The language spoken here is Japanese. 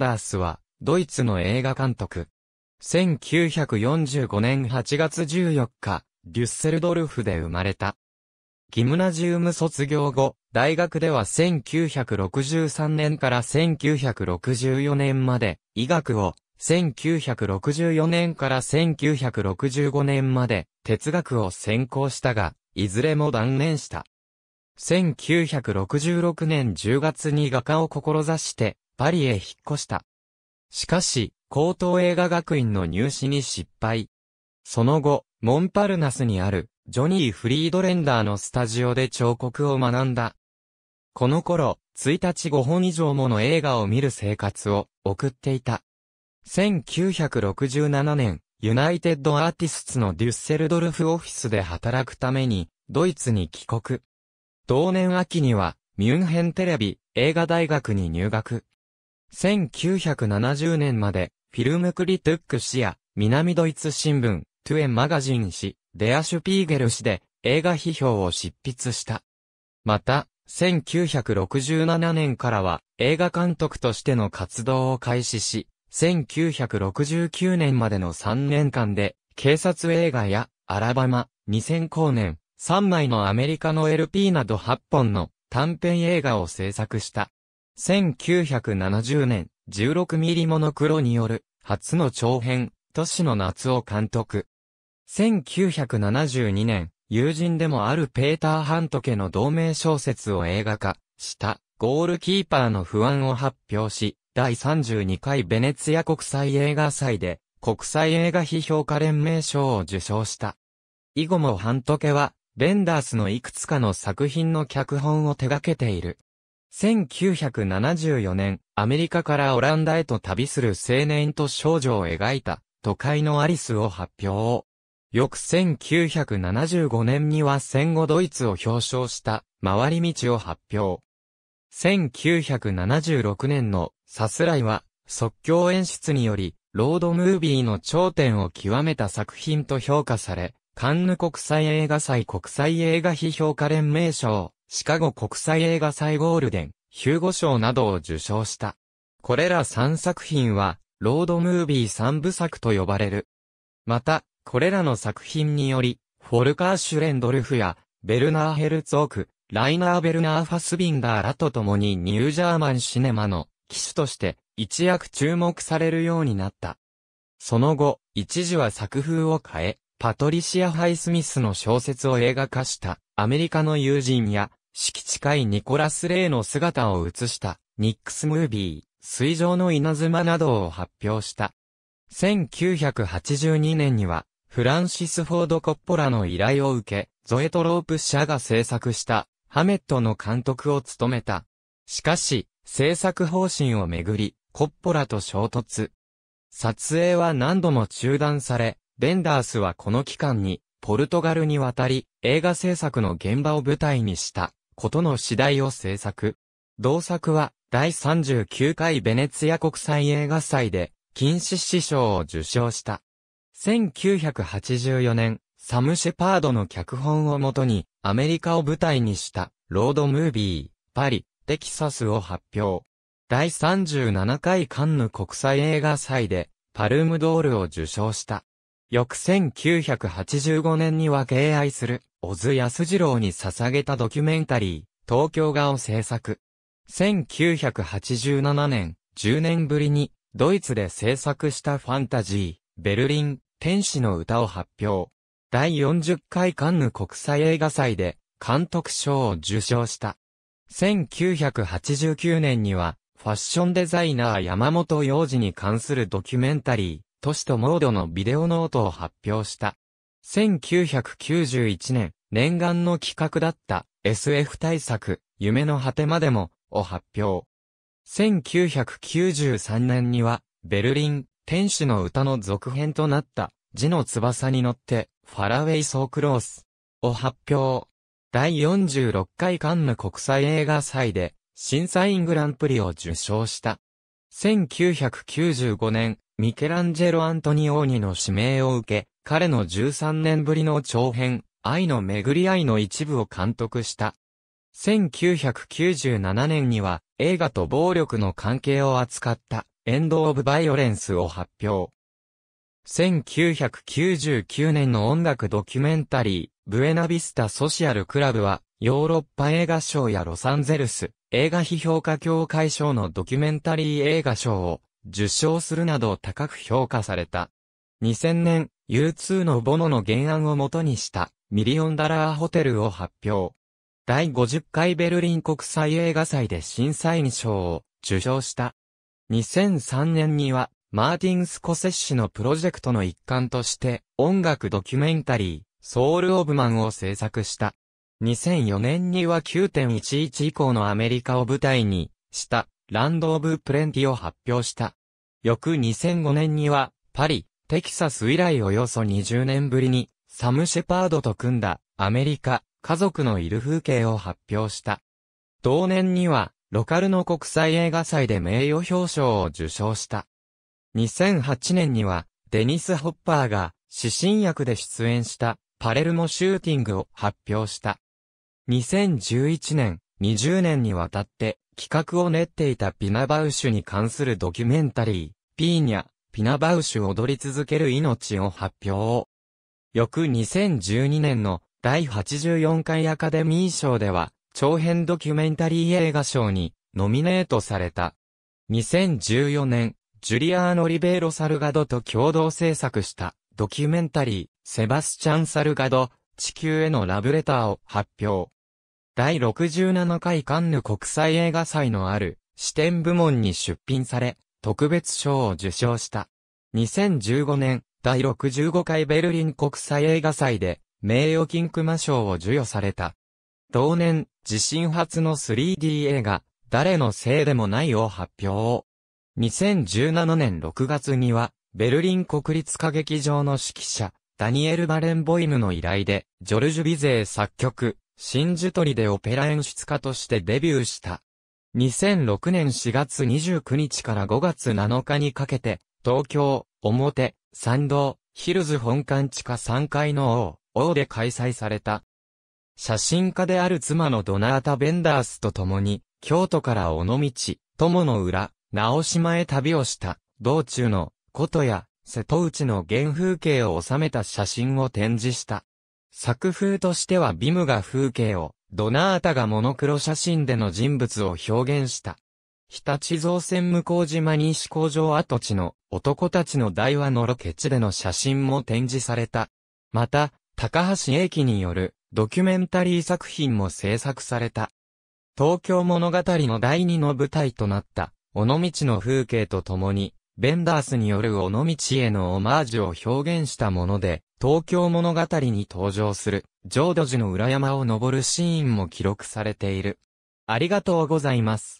ダースは、ドイツの映画監督。1945年8月14日、デュッセルドルフで生まれた。ギムナジウム卒業後、大学では1963年から1964年まで、医学を、1964年から1965年まで、哲学を専攻したが、いずれも断念した。1966年10月に画家を志して、パリへ引っ越した。しかし、高等映画学院の入試に失敗。その後、モンパルナスにある、ジョニー・フリードレンダーのスタジオで彫刻を学んだ。この頃、1日5本以上もの映画を見る生活を送っていた。1967年、ユナイテッドアーティストのデュッセルドルフオフィスで働くために、ドイツに帰国。同年秋には、ミュンヘンテレビ、映画大学に入学。1970年まで、フィルムクリトゥック氏や、南ドイツ新聞、トゥエンマガジン氏、デアシュピーゲル氏で、映画批評を執筆した。また、1967年からは映画監督としての活動を開始し、1969年までの3年間で、警察映画やアラバマ、2000光年、3枚のアメリカの LP など8本の短編映画を制作した。1970年、16ミリモノクロによる、初の長編、都市の夏を監督。1972年、友人でもあるペーター・ハント家の同名小説を映画化した、ゴールキーパーの不安を発表し、第32回ベネツィア国際映画祭で、国際映画批評家連盟賞を受賞した。以後もハント家は、ベンダースのいくつかの作品の脚本を手掛けている。1974年、アメリカからオランダへと旅する青年と少女を描いた、都会のアリスを発表。翌1975年には戦後ドイツを表彰した、回り道を発表。1976年の、さすらいは、即興演出により、ロードムービーの頂点を極めた作品と評価され、カンヌ国際映画祭国際映画批評家連盟賞、シカゴ国際映画祭ゴールデン、ヒューゴ賞などを受賞した。これら3作品は、ロードムービー3部作と呼ばれる。また、これらの作品により、フォルカー・シュレンドルフや、ベルナー・ヘルツォーク、ライナー・ベルナー・ファスビンダーらと共にニュージャーマンシネマの機種として一躍注目されるようになった。その後、一時は作風を変え、パトリシア・ハイスミスの小説を映画化したアメリカの友人や敷地会ニコラス・レイの姿を映したニックス・ムービー、水上の稲妻などを発表した。1982年にはフランシス・フォード・コッポラの依頼を受け、ゾエトロープ社が制作したハメットの監督を務めた。しかし、制作方針をめぐり、コッポラと衝突。撮影は何度も中断され、ベンダースはこの期間に、ポルトガルに渡り、映画制作の現場を舞台にした、ことの次第を制作。同作は、第39回ベネツィア国際映画祭で、金獅子賞を受賞した。1984年、サム・シェパードの脚本をもとに、アメリカを舞台にした、ロードムービー、パリ、テキサスを発表。第37回カンヌ国際映画祭で、パルムドールを受賞した。翌1985年には敬愛する、小津安二郎に捧げたドキュメンタリー、東京画を制作。1987年、10年ぶりに、ドイツで制作したファンタジー、ベルリン、天使の歌を発表。第40回カンヌ国際映画祭で、監督賞を受賞した。1989年には、ファッションデザイナー山本洋次に関するドキュメンタリー、都市とモードのビデオノートを発表した。1991年、念願の企画だった SF 大作、夢の果てまでも、を発表。1993年には、ベルリン、天使の歌の続編となった、字の翼に乗って、ファラウェイ・ソークロース、を発表。第46回カンヌ国際映画祭で、審査員グランプリを受賞した。1995年、ミケランジェロ・アントニオーニの指名を受け、彼の13年ぶりの長編、愛の巡り合いの一部を監督した。1997年には映画と暴力の関係を扱ったエンド・オブ・バイオレンスを発表。1999年の音楽ドキュメンタリー、ブエナビスタ・ソシアル・クラブは、ヨーロッパ映画賞やロサンゼルス、映画批評家協会賞のドキュメンタリー映画賞を受賞するなど高く評価された。2000年、U2 のボノの原案をもとにしたミリオンダラーホテルを発表。第50回ベルリン国際映画祭で審査員賞を受賞した。2003年には、マーティン・スコセッシのプロジェクトの一環として、音楽ドキュメンタリー、ソウル・オブ・マンを制作した。2004年には9.11以降のアメリカを舞台にしたランド・オブ・プレンティを発表した。翌2005年には、パリ、テキサス以来およそ20年ぶりに、サム・シェパードと組んだ、アメリカ、家族のいる風景を発表した。同年には、ロカルの国際映画祭で名誉表彰を受賞した。2008年には、デニス・ホッパーが、指針役で出演した、パレルモシューティングを発表した。2011年、20年にわたって企画を練っていたピナバウシュに関するドキュメンタリー、ピーニャ、ピナバウシュ踊り続ける命を発表。翌2012年の第84回アカデミー賞では、長編ドキュメンタリー映画賞にノミネートされた。2014年、ジュリアーノ・リベーロ・サルガドと共同制作したドキュメンタリー、セバスチャン・サルガド、地球へのラブレターを発表。第67回カンヌ国際映画祭のある視点部門に出品され、特別賞を受賞した。2015年、第65回ベルリン国際映画祭で、名誉金熊賞を授与された。同年、自身初の 3D 映画、誰のせいでもないを発表。2017年6月には、ベルリン国立歌劇場の指揮者、ダニエル・バレンボイムの依頼で、ジョルジュ・ビゼー作曲、真珠鳥でオペラ演出家としてデビューした。2006年4月29日から5月7日にかけて、東京、表、参道、ヒルズ本館地下3階の王、王で開催された。写真家である妻のドナータ・ベンダースと共に、京都から尾道、友の浦、直島へ旅をした、道中の、琴や、瀬戸内の原風景を収めた写真を展示した。作風としてはビムが風景を、ドナータがモノクロ写真での人物を表現した。日立造船向島西工場跡地の男たちの台話のロケ地での写真も展示された。また、高橋英樹によるドキュメンタリー作品も制作された。東京物語の第二の舞台となった尾道の風景とともに、ベンダースによる尾道へのオマージュを表現したもので、東京物語に登場する、浄土寺の裏山を登るシーンも記録されている。ありがとうございます。